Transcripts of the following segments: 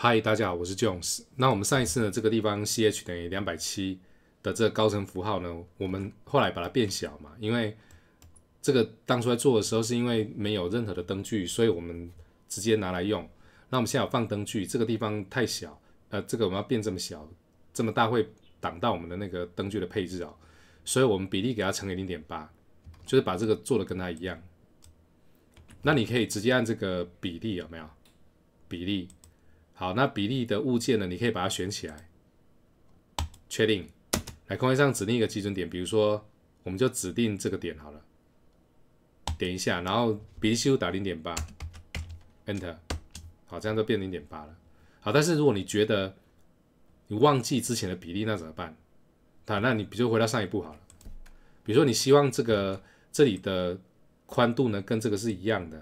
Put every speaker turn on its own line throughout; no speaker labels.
嗨，大家好，我是 Jones。那我们上一次呢，这个地方 CH 等于两百七的这个高层符号呢，我们后来把它变小嘛，因为这个当初在做的时候是因为没有任何的灯具，所以我们直接拿来用。那我们现在有放灯具，这个地方太小，呃，这个我们要变这么小，这么大会挡到我们的那个灯具的配置啊，所以我们比例给它乘以零点八，就是把这个做的跟它一样。那你可以直接按这个比例有没有？比例。好，那比例的物件呢？你可以把它选起来，确定。来，空间上指定一个基准点，比如说，我们就指定这个点好了。点一下，然后比例系数打零点八，enter。好，这样就变零点八了。好，但是如果你觉得你忘记之前的比例，那怎么办？啊，那你比如回到上一步好了。比如说，你希望这个这里的宽度呢跟这个是一样的，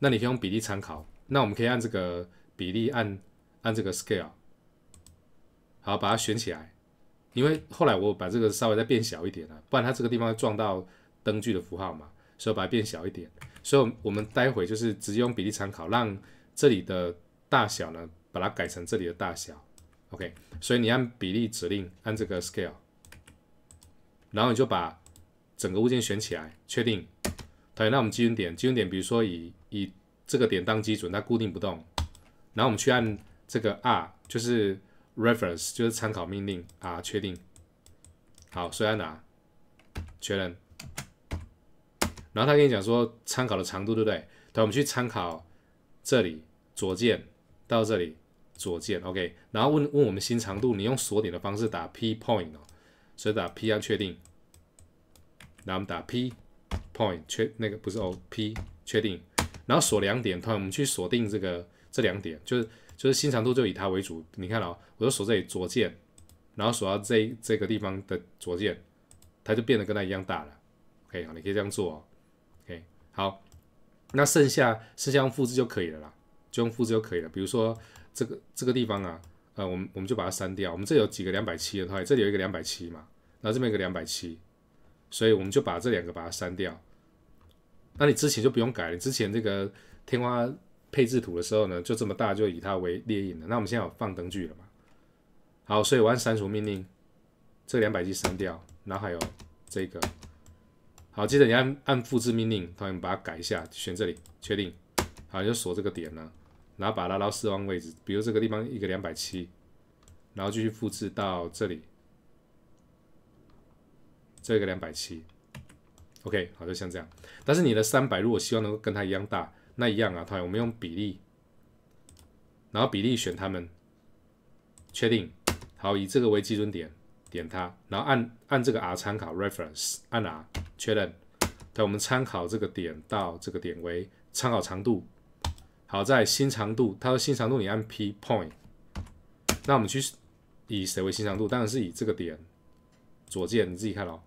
那你可以用比例参考。那我们可以按这个比例按。按这个 scale，好，把它选起来，因为后来我把这个稍微再变小一点啊，不然它这个地方会撞到灯具的符号嘛，所以把它变小一点。所以我们待会就是直接用比例参考，让这里的大小呢，把它改成这里的大小。OK，所以你按比例指令，按这个 scale，然后你就把整个物件选起来，确定。对，那我们基准点，基准点比如说以以这个点当基准，它固定不动，然后我们去按。这个 R 就是 reference，就是参考命令啊，确定。好，所以要哪？确认。然后他跟你讲说参考的长度对不对？等我们去参考这里左键到这里左键，OK。然后问问我们新长度，你用锁点的方式打 P point 哦，所以打 P 要确定。然后我们打 P point 确那个不是哦，P 确定。然后锁两点，然我们去锁定这个这两点就是。就是新长度就以它为主，你看哦，我就锁这里左键，然后锁到这这个地方的左键，它就变得跟它一样大了。OK，好，你可以这样做哦。OK，好，那剩下剩下用复制就可以了啦，就用复制就可以了。比如说这个这个地方啊，呃，我们我们就把它删掉。我们这有几个两百七的，这里有一个两百七嘛，然后这边一个两百七，所以我们就把这两个把它删掉。那你之前就不用改了，之前这个天花。配置图的时候呢，就这么大，就以它为列印了。那我们现在有放灯具了嘛？好，所以我按删除命令，这两百 G 删掉，然后还有这个。好，接着你按按复制命令，同学们把它改一下，选这里，确定。好，就锁这个点呢，然后把它拉到四当位置，比如这个地方一个两百七，然后继续复制到这里，这个两百七。OK，好，就像这样。但是你的三百，如果希望能够跟它一样大。那一样啊，对，我们用比例，然后比例选它们，确定，好，以这个为基准点，点它，然后按按这个 R 参考 reference，按 R 确认，对，我们参考这个点到这个点为参考长度，好，在新长度，它的新长度你按 P point，那我们去以谁为新长度？当然是以这个点，左键你自己看哦，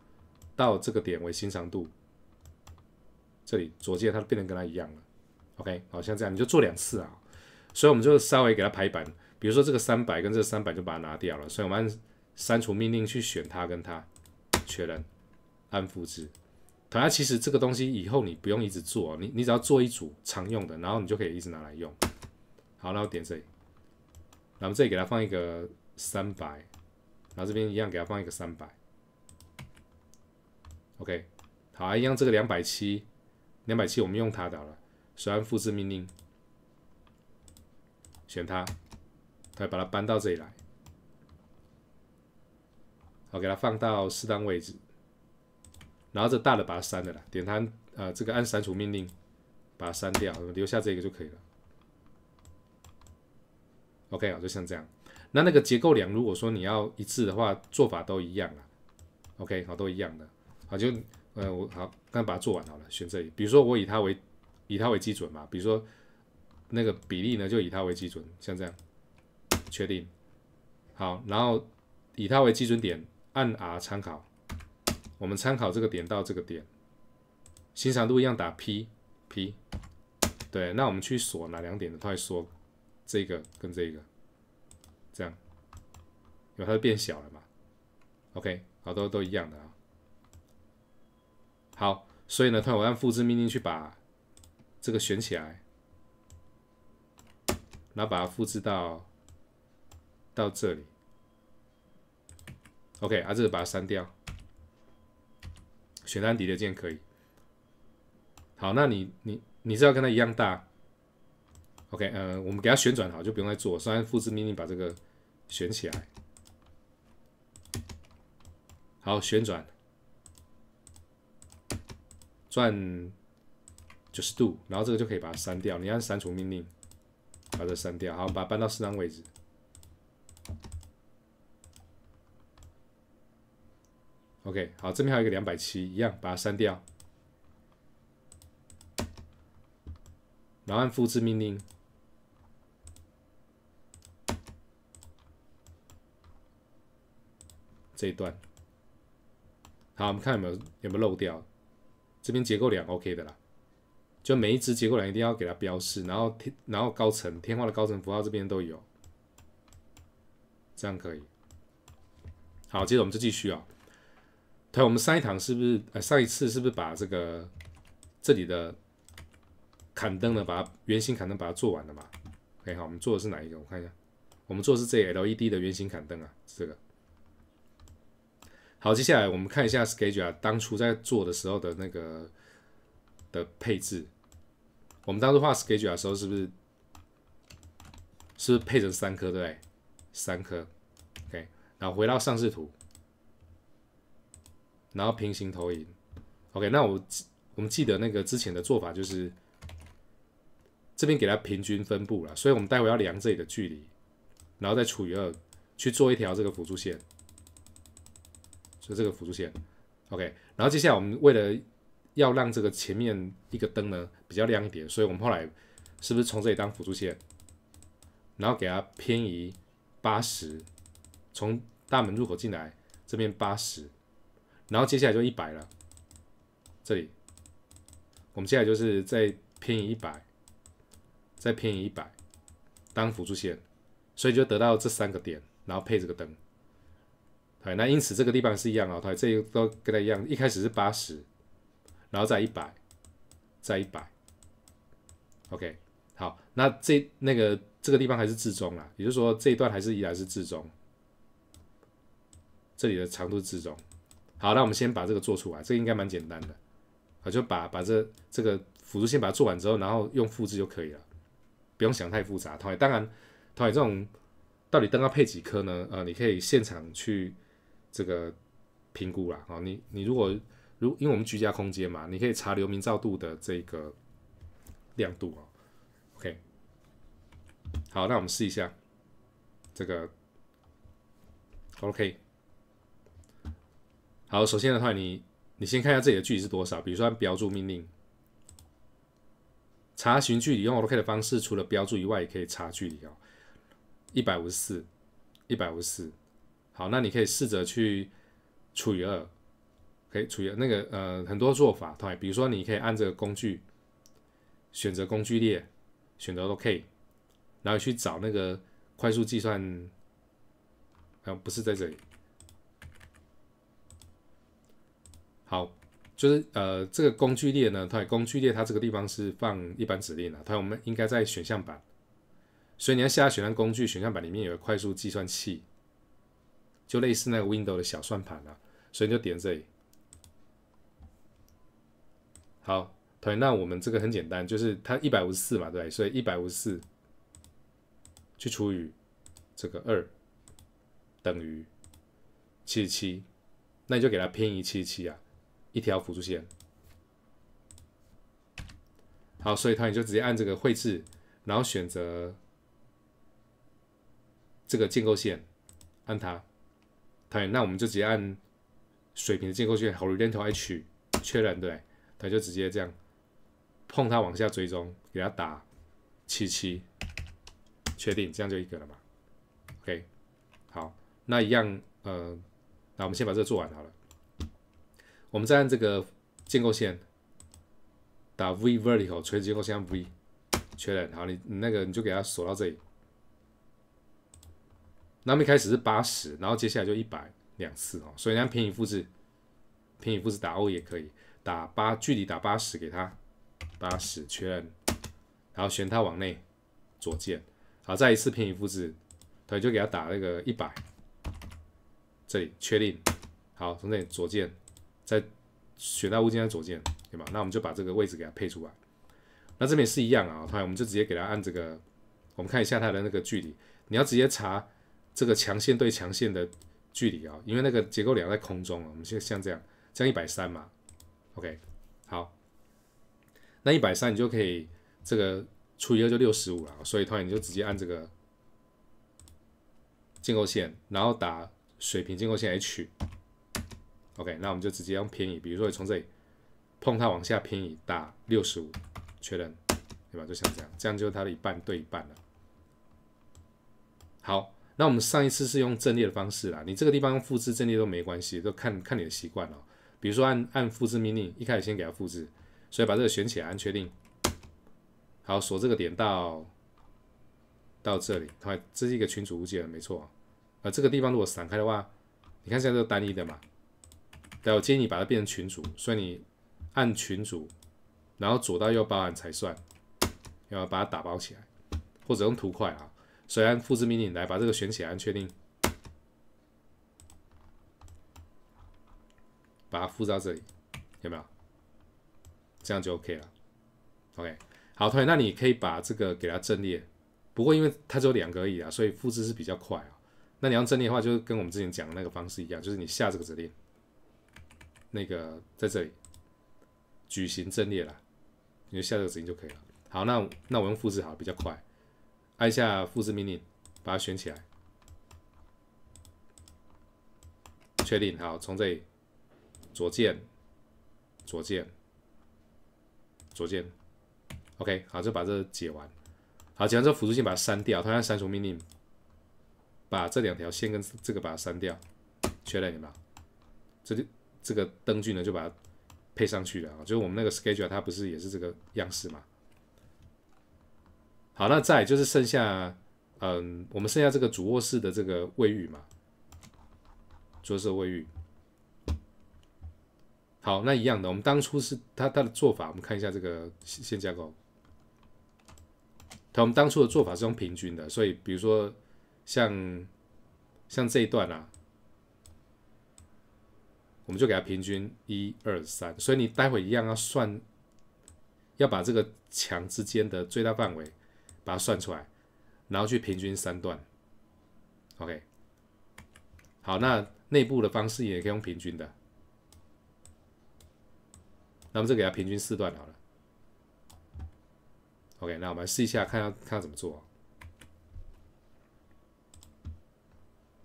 到这个点为新长度，这里左键它变成跟它一样了。OK，好，像这样你就做两次啊，所以我们就稍微给它排版，比如说这个三百跟这三百就把它拿掉了，所以我们按删除命令去选它跟它，确认，按复制。它其实这个东西以后你不用一直做，你你只要做一组常用的，然后你就可以一直拿来用。好，那我点这里，然后这里给它放一个三百，然后这边一样给它放一个三百。OK，好啊，一样这个两百七，两百七我们用它到了。按复制命令，选它，来把它搬到这里来。好，给它放到适当位置。然后这大的把它删了啦，点它，呃，这个按删除命令把它删掉，留下这个就可以了。OK，好，就像这样。那那个结构梁，如果说你要一致的话，做法都一样啊 OK，好，都一样的。好，就呃，我好，刚把它做完好了，选这里。比如说我以它为。以它为基准嘛，比如说那个比例呢，就以它为基准，像这样确定好，然后以它为基准点按 R 参考，我们参考这个点到这个点，欣赏度一样打 P P，对，那我们去锁哪两点呢？他说这个跟这个，这样，因为它变小了嘛。OK，好多都一样的啊。好，所以呢，它我按复制命令去把。这个选起来，然后把它复制到到这里。OK，啊，这个把它删掉，选单底的键可以。好，那你你你是要跟它一样大？OK，呃，我们给它旋转好，就不用再做。虽然复制命令，把这个选起来。好，旋转，转。度，然后这个就可以把它删掉。你按删除命令，把它删掉。好，把它搬到适当位置。OK，好，这边还有一个两百七，一样把它删掉。然后按复制命令这一段。好，我们看有没有有没有漏掉，这边结构量 OK 的啦。就每一只结构来一定要给它标示，然后天然后高层天花的高层符号这边都有，这样可以。好，接着我们就继续啊。对，我们上一堂是不是呃上一次是不是把这个这里的坎灯呢，把它圆形坎灯把它做完了嘛？OK，好，我们做的是哪一个？我看一下，我们做的是这 LED 的圆形坎灯啊，这个。好，接下来我们看一下 schedule 啊，当初在做的时候的那个。的配置，我们当初画 schedule 的时候，是不是是不是配成三颗？对，三颗。OK，然后回到上视图，然后平行投影。OK，那我我们记得那个之前的做法就是，这边给它平均分布了，所以我们待会要量这里的距离，然后再除以二去做一条这个辅助线，就这个辅助线。OK，然后接下来我们为了要让这个前面一个灯呢比较亮一点，所以我们后来是不是从这里当辅助线，然后给它偏移八十，从大门入口进来这边八十，然后接下来就一百了。这里我们接下来就是再偏移一百，再偏移一百当辅助线，所以就得到这三个点，然后配这个灯。对，那因此这个地方是一样，啊、后它这个都跟它一样，一开始是八十。然后再一百，再一百，OK，好，那这那个这个地方还是至中啦，也就是说这一段还是依然是至中，这里的长度至中。好，那我们先把这个做出来，这应该蛮简单的，啊，就把把这这个辅助线把它做完之后，然后用复制就可以了，不用想太复杂。同学，当然，同学这种到底灯要配几颗呢？呃，你可以现场去这个评估了啊，你你如果。如，因为我们居家空间嘛，你可以查流明照度的这个亮度啊。OK，好，那我们试一下这个。OK，好，首先的话，你你先看一下这里的距离是多少，比如说标注命令查询距离用 OK 的方式，除了标注以外，也可以查距离啊。一百五十四，一百五十四。好，那你可以试着去除以二。可以处于那个呃很多做法，对，比如说你可以按这个工具，选择工具列，选择 OK，然后去找那个快速计算，啊不是在这里，好，就是呃这个工具列呢，它工具列它这个地方是放一般指令的，它我们应该在选项板，所以你要下选项工具选项板里面有个快速计算器，就类似那个 Windows 的小算盘啊，所以你就点这里。好，同学，那我们这个很简单，就是它一百五十四嘛，对，所以一百五十四去除以这个二等于七十七，那你就给它偏移七十七啊，一条辅助线。好，所以它你就直接按这个绘制，然后选择这个建构线，按它。同学，那我们就直接按水平的建构线，h o 好，然 a 按 H 确认，对。他就直接这样碰他往下追踪，给他打七七，确定，这样就一个了嘛？OK，好，那一样，呃，那我们先把这个做完好了，我们再按这个建构线，打 V vertical 垂直建构线 V，确认，好，你那个你就给它锁到这里。那么一开始是八十，然后接下来就一百两次哦，所以看平移复制，平移复制打 O 也可以。打八距离，打八十给他，八十确认，然后选它往内左键，好，再一次偏移复制，它就给它打那个一百，这里确定，好，从这里左键，再选到物件的左键，对吧？那我们就把这个位置给它配出来。那这边是一样啊，同我们就直接给它按这个，我们看一下它的那个距离，你要直接查这个强线对强线的距离啊，因为那个结构梁在空中啊，我们在像这样，这样一百三嘛。OK，好，那一百三你就可以这个除以二就六十五了，所以同学你就直接按这个建构线，然后打水平建构线 H，OK，那我们就直接用偏移，比如说你从这里碰它往下偏移打六十五确认，对吧？就像这样，这样就它的一半对一半了。好，那我们上一次是用阵列的方式啦，你这个地方用复制阵列都没关系，都看看你的习惯哦。比如说按按复制命令，一开始先给它复制，所以把这个选起来，按确定，好锁这个点到到这里，它这是一个群组物件没错，啊这个地方如果散开的话，你看现在都单一的嘛，但我建议你把它变成群组，所以你按群组，然后左到右包含才算，要把它打包起来，或者用图块啊，所以按复制命令来把这个选起来，按确定。把它复制到这里，有没有？这样就 OK 了。OK，好，同学，那你可以把这个给它阵列。不过因为它只有两个而已啊，所以复制是比较快啊。那你要阵列的话，就是跟我们之前讲的那个方式一样，就是你下这个指令，那个在这里，矩形阵列了，你就下这个指令就可以了。好，那那我用复制好比较快，按一下复制命令，把它选起来，确定。好，从这里。左键，左键，左键，OK，好，就把这解完。好，解完之后辅助线把它删掉，它样删除命令，把这两条线跟这个把它删掉，确认有没有？这里这个灯具呢，就把它配上去了啊，就是我们那个 schedule 它不是也是这个样式嘛？好，那再就是剩下，嗯，我们剩下这个主卧室的这个卫浴嘛，主卧卫浴。好，那一样的，我们当初是它它的做法，我们看一下这个线架构。它我们当初的做法是用平均的，所以比如说像像这一段啊，我们就给它平均一二三。所以你待会一样要算，要把这个墙之间的最大范围把它算出来，然后去平均三段。OK，好，那内部的方式也可以用平均的。那么这给它平均四段好了。OK，那我们试一下，看看看怎么做。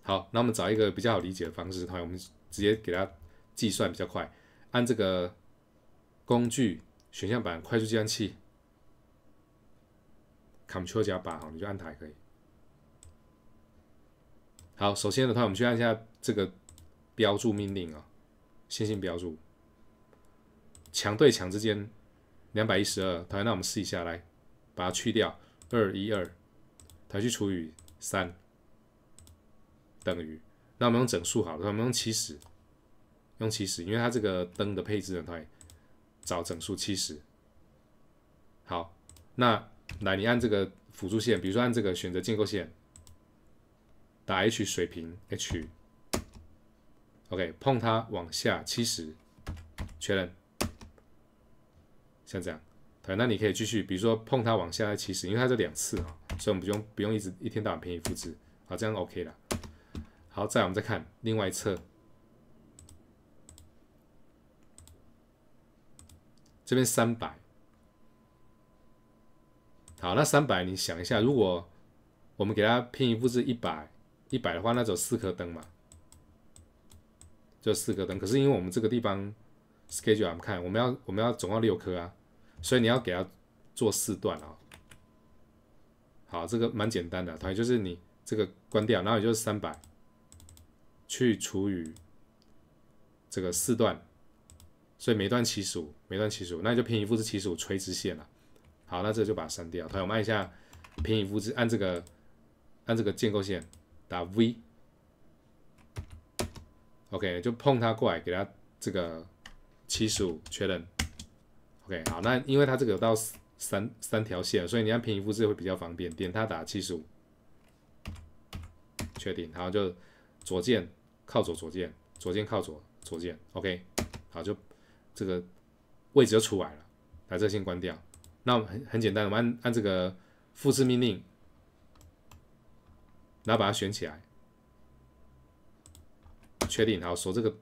好，那我们找一个比较好理解的方式，好，我们直接给它计算比较快，按这个工具选项板快速计算器，Ctrl 加八，好，你就按它也可以。好，首先的话，我们去按一下这个标注命令啊，线性标注。强对强之间两百一十二，他那我们试一下来把它去掉二一二，它去除以三等于，那我们用整数好，那我们用七十，用七十，因为它这个灯的配置呢，它找整数七十。好，那来你按这个辅助线，比如说按这个选择建构线，打 H 水平 H，OK 碰它往下七十，确认。像这样，对，那你可以继续，比如说碰它往下起始，因为它这两次啊，所以我们不用不用一直一天到晚偏移复制，好，这样 OK 了。好，再我们再看另外一侧，这边三百，好，那三百你想一下，如果我们给它偏移复制一百一百的话，那有四颗灯嘛，就四颗灯。可是因为我们这个地方。schedule 我们看，我们要我们要总要六颗啊，所以你要给它做四段啊。好，这个蛮简单的，同学就是你这个关掉，然后也就是三百去除以这个四段，所以每段七十五，每段七十五，那你就平移复制七十五垂直线了。好，那这就把它删掉。同学按一下平移复制，按这个按这个建构线打 V，OK 就碰它过来，给它这个。七十五确认，OK 好，那因为它这个有到三三条线，所以你按平移复制会比较方便。点它打七十五，确定，然后就左键靠左，左键左键靠左，左键 OK 好，就这个位置就出来了。把这先关掉。那很很简单，我们按按这个复制命令，然后把它选起来，确定。好，锁这个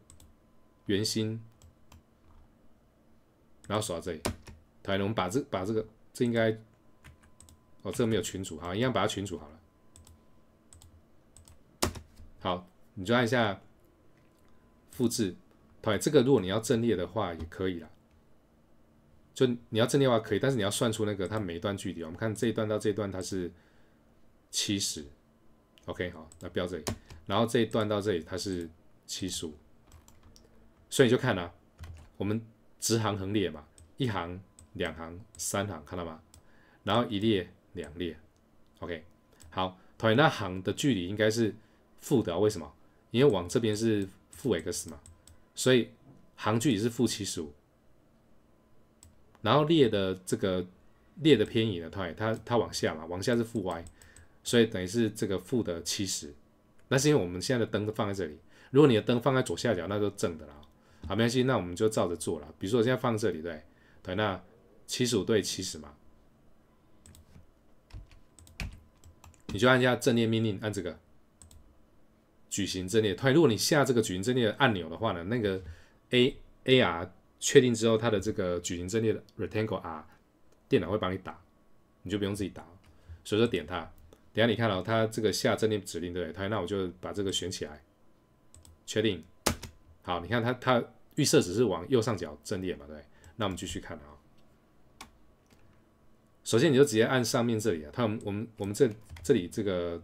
圆心。然后锁到这里，同学，我们把这把这个，这应该，哦，这个没有群主哈，一样把它群主好了。好，你就按一下复制。同学，这个如果你要阵列的话也可以了。就你要阵列的话可以，但是你要算出那个它每一段距离。我们看这一段到这一段它是七十，OK，好，那标这里。然后这一段到这里它是七十五，所以就看了，我们。直行横列嘛，一行、两行、三行，看到吗？然后一列、两列，OK。好，同样那行的距离应该是负的，为什么？因为往这边是负 x 嘛，所以行距离是负七十五。然后列的这个列的偏移呢，它它它往下嘛，往下是负 y，所以等于是这个负的七十。那是因为我们现在的灯都放在这里，如果你的灯放在左下角，那就正的啦。好，没关系，那我们就照着做了。比如说，我现在放这里，对，对，那七十五对七十嘛，你就按一下阵列命令，按这个矩形阵列。它如果你下这个矩形阵列按钮的话呢，那个 A A R 确定之后，它的这个矩形阵列的 Rectangle R 电脑会帮你打，你就不用自己打，所以说点它。等下你看到它这个下阵列指令，对，它那我就把这个选起来，确定。好，你看它它。预设只是往右上角阵列嘛，对。那我们继续看啊。首先你就直接按上面这里啊，它我们我们这这里这个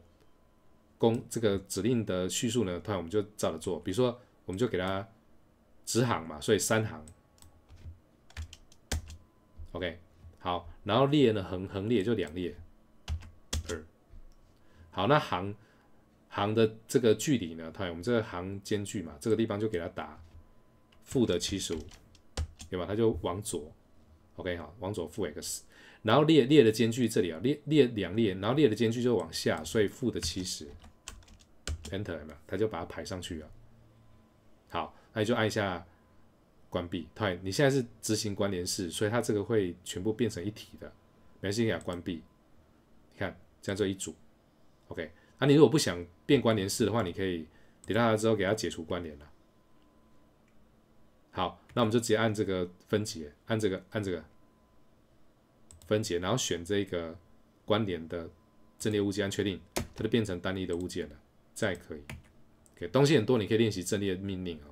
工这个指令的叙述呢，它我们就照着做。比如说，我们就给它直行嘛，所以三行。OK，好，然后列呢，横横列就两列。二，好，那行行的这个距离呢，它我们这个行间距嘛，这个地方就给它打。负的七十五，对吧？它就往左，OK 哈，往左负 x。然后列列的间距这里啊，列列两列，然后列的间距就往下，所以负的七十，Enter 有没有？它就把它排上去了。好，那你就按一下关闭。对，你现在是执行关联式，所以它这个会全部变成一体的。没事，你给它关闭。你看，这样做一组，OK。啊，你如果不想变关联式的话，你可以点它之后给它解除关联了。好，那我们就直接按这个分解，按这个按这个分解，然后选这个关联的阵列物件，按确定，它就变成单一的物件了。再可以，OK，东西很多，你可以练习阵列命令啊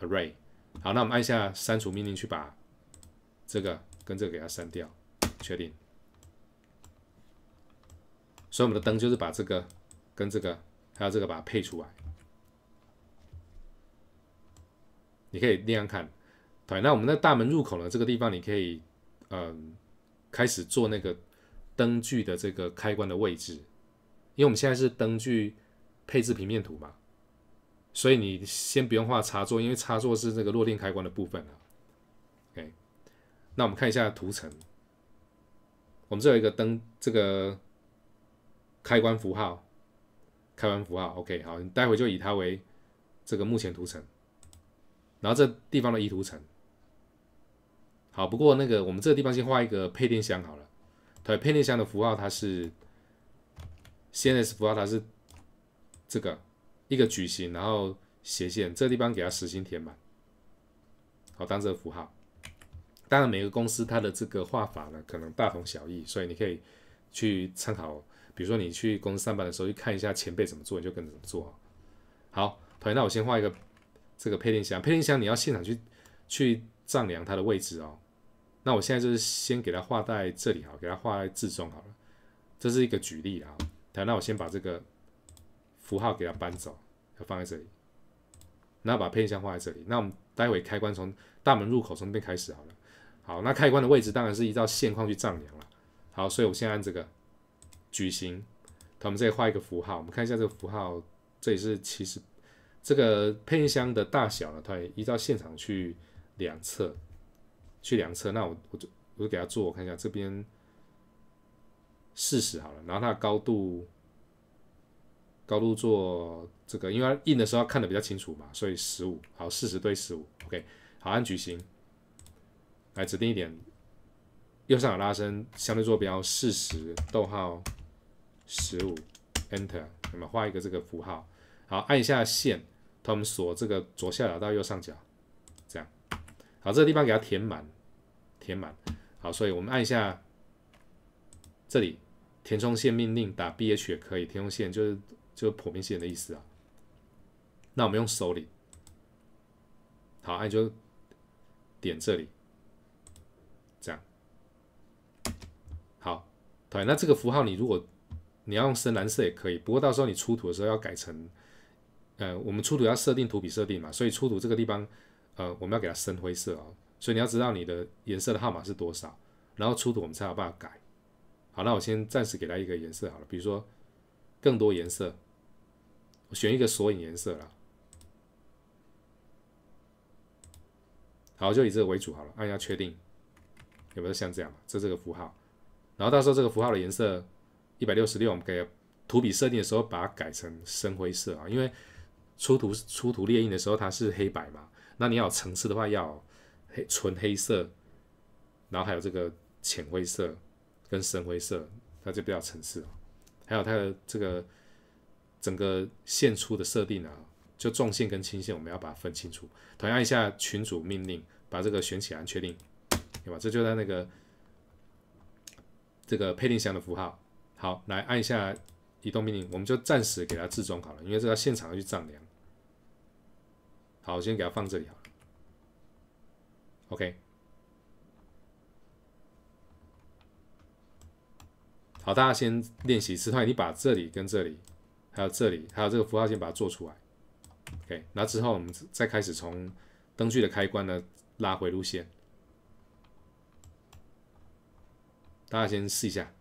，Array。好，那我们按下删除命令去把这个跟这个给它删掉，确定。所以我们的灯就是把这个跟这个还有这个把它配出来。你可以那样看，对，那我们的大门入口呢？这个地方你可以，嗯，开始做那个灯具的这个开关的位置，因为我们现在是灯具配置平面图嘛，所以你先不用画插座，因为插座是那个弱电开关的部分啊。OK，那我们看一下图层，我们这有一个灯，这个开关符号，开关符号，OK，好，你待会就以它为这个目前图层。然后这地方的意图层，好，不过那个我们这个地方先画一个配电箱好了。对，配电箱的符号它是 CNS 符号，它是这个一个矩形，然后斜线，这个地方给它实心填满，好，当这个符号。当然每个公司它的这个画法呢，可能大同小异，所以你可以去参考，比如说你去公司上班的时候去看一下前辈怎么做，你就跟着做。好，同学，那我先画一个。这个配电箱，配电箱你要现场去去丈量它的位置哦。那我现在就是先给它画在这里好，给它画在字中好了。这是一个举例啊。好，那我先把这个符号给它搬走，要放在这里。然后把配电箱画在这里。那我们待会开关从大门入口从这边开始好了。好，那开关的位置当然是依照线框去丈量了。好，所以我先按这个矩形，我们再画一个符号。我们看一下这个符号，这里是七十。这个配音箱的大小呢？它依照现场去量测，去量测。那我我就我就给它做，我看一下这边四十好了，然后它的高度高度做这个，因为它印的时候看的比较清楚嘛，所以十五好，四十对十五，OK，好按矩形来指定一点右上角拉伸相对坐标四十逗号十五 Enter，我们画一个这个符号。好，按一下线，他们锁这个左下角到右上角，这样，好，这个地方给它填满，填满，好，所以我们按一下这里填充线命令，打 B H 也可以填充线，就是就普遍线的意思啊。那我们用手里，好，按就点这里，这样，好，对，那这个符号你如果你要用深蓝色也可以，不过到时候你出图的时候要改成。呃，我们出图要设定图笔设定嘛，所以出图这个地方，呃，我们要给它深灰色啊。所以你要知道你的颜色的号码是多少，然后出图我们才有办法改。好，那我先暂时给它一个颜色好了，比如说更多颜色，我选一个索引颜色了。好，就以这个为主好了，按下确定，有没有像这样？这这个符号，然后到时候这个符号的颜色一百六十六，我们给图笔设定的时候把它改成深灰色啊，因为。出图出图猎鹰的时候，它是黑白嘛？那你要层次的话，要黑纯黑色，然后还有这个浅灰色跟深灰色，它就比较层次还有它的这个整个线粗的设定啊，就重线跟轻线，我们要把它分清楚。同样一下群主命令，把这个选起来确定，对吧？这就在那个这个配定箱的符号。好，来按一下移动命令，我们就暂时给它置中好了，因为这个现场要去丈量。好，我先给它放这里好了。OK。好，大家先练习之后，你把这里跟这里，还有这里，还有这个符号，先把它做出来。OK，那之后我们再开始从灯具的开关呢拉回路线。大家先试一下。